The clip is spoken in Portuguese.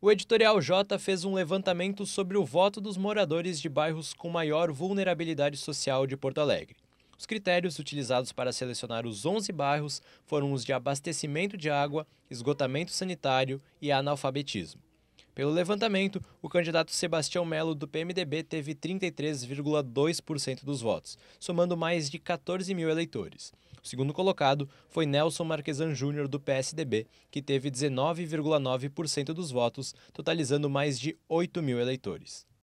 O editorial J fez um levantamento sobre o voto dos moradores de bairros com maior vulnerabilidade social de Porto Alegre. Os critérios utilizados para selecionar os 11 bairros foram os de abastecimento de água, esgotamento sanitário e analfabetismo. Pelo levantamento, o candidato Sebastião Melo do PMDB teve 33,2% dos votos, somando mais de 14 mil eleitores. O segundo colocado foi Nelson Marquesan Júnior do PSDB, que teve 19,9% dos votos, totalizando mais de 8 mil eleitores.